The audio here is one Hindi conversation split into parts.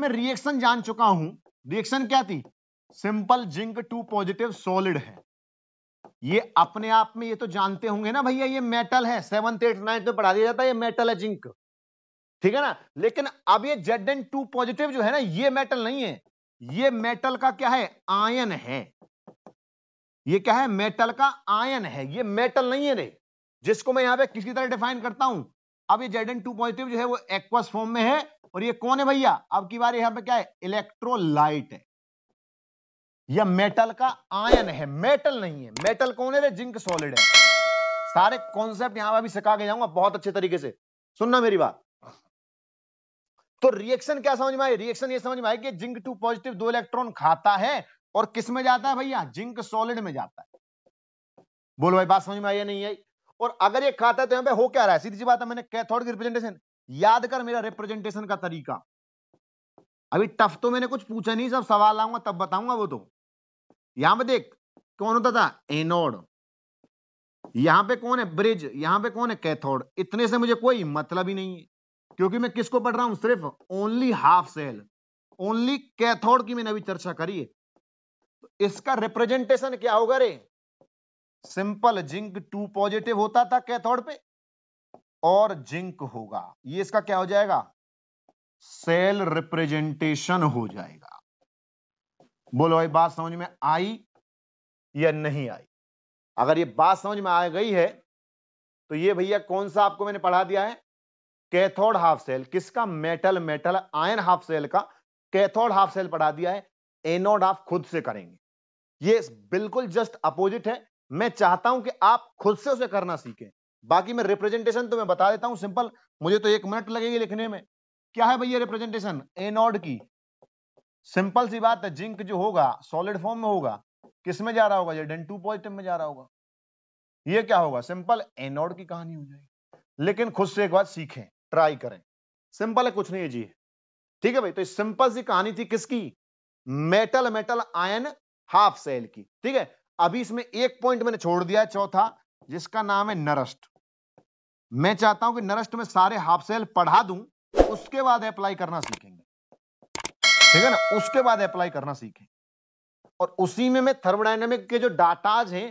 मैं रिएक्शन जान चुका हूं रिएक्शन क्या थी simple zinc two positive solid है ये अपने आप में ये तो जानते होंगे ना भैया ये मेटल है सेवंथ एट नाइन्थ में पढ़ा दिया जाता है ये मेटल है जिंक ठीक है ना लेकिन अब ये जेड एन टू पॉजिटिव जो है ना ये मेटल नहीं है ये मेटल का क्या है आयन है ये क्या है मेटल का आयन है ये मेटल नहीं है रे जिसको मैं यहां पे किसी तरह डिफाइन करता हूं अब ये जेड टू पॉजिटिव जो है वो एक्वस फॉर्म में है और ये कौन है भैया अब की बार यहां पे क्या है इलेक्ट्रोलाइट है या मेटल का आयन है मेटल नहीं है मेटल कौन है जिंक सॉलिड है सारे कॉन्सेप्ट यहां पर भी सिखा के जाऊंगा बहुत अच्छे तरीके से सुनना मेरी बात तो रिएक्शन क्या समझ में आई रिएक्शन ये समझ में आई कि जिंक टू पॉजिटिव दो इलेक्ट्रॉन खाता है और किस में जाता है भैया जिंक सॉलिड में जाता है बोलो भाई बात समझ में आई नहीं आई और अगर ये खाता है तो यहाँ पे हो क्या रहा है सीधी बात है मैंने कैथोड की रिप्रेजेंटेशन याद कर मेरा रिप्रेजेंटेशन का तरीका अभी टफ तो मैंने कुछ पूछा नहीं सब सवाल लाऊंगा तब बताऊंगा वो तो यहां पे देख कौन होता था एनोड यहां पे कौन है ब्रिज यहां पे कौन है कैथोड इतने से मुझे कोई मतलब ही नहीं है क्योंकि मैं किसको पढ़ रहा हूं सिर्फ only half cell only cathode की मैंने अभी चर्चा करी है तो इसका रिप्रेजेंटेशन क्या होगा रे सिंपल जिंक टू पॉजिटिव होता था कैथोड पे और जिंक होगा ये इसका क्या हो जाएगा सेल रिप्रेजेंटेशन हो जाएगा बोलो भाई बात समझ में आई या नहीं आई अगर ये बात समझ में आ गई है तो ये भैया कौन सा आपको मैंने पढ़ा दिया है कैथोड हाफ सेल किसका metal metal ion half cell का कैथोड हाफ सेल पढ़ा दिया है एनोड आप खुद से करेंगे ये बिल्कुल जस्ट अपोजिट है मैं चाहता हूं कि आप खुद से उसे करना सीखें बाकी मैं रिप्रेजेंटेशन तो मैं बता देता हूं सिंपल मुझे तो एक मिनट लगेगी लिखने में क्या है भैया रिप्रेजेंटेशन एनोड की सिंपल सी बात है जिंक जो होगा सॉलिड फॉर्म में होगा किस में जा रहा होगा ये डेन टू पॉजिटिव में जा रहा होगा ये क्या होगा सिंपल एनोड की कहानी हो जाएगी लेकिन खुद से एक बार सीखें ट्राई करें सिंपल है कुछ नहीं है जी ठीक है भाई तो सिंपल सी कहानी थी किसकी metal metal ion half cell की ठीक है अभी इसमें एक पॉइंट मैंने छोड़ दिया है चौथा जिसका नाम है नरस्ट मैं चाहता हूं कि नरस्ट में सारे हाफ सेल पढ़ा दूं उसके बाद अप्लाई करना सीखेंगे ठीक है ना उसके बाद अप्लाई करना सीखें और उसी में मैं थर्मोडाइनमिक के जो डाटाज हैं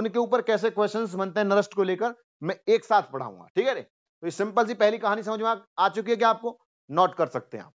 उनके ऊपर कैसे क्वेश्चन बनते हैं नरस्ट को लेकर मैं एक साथ पढ़ाऊंगा ठीक है रे तो सिंपल सी पहली कहानी समझ में आ चुकी है क्या आपको नोट कर सकते हैं आप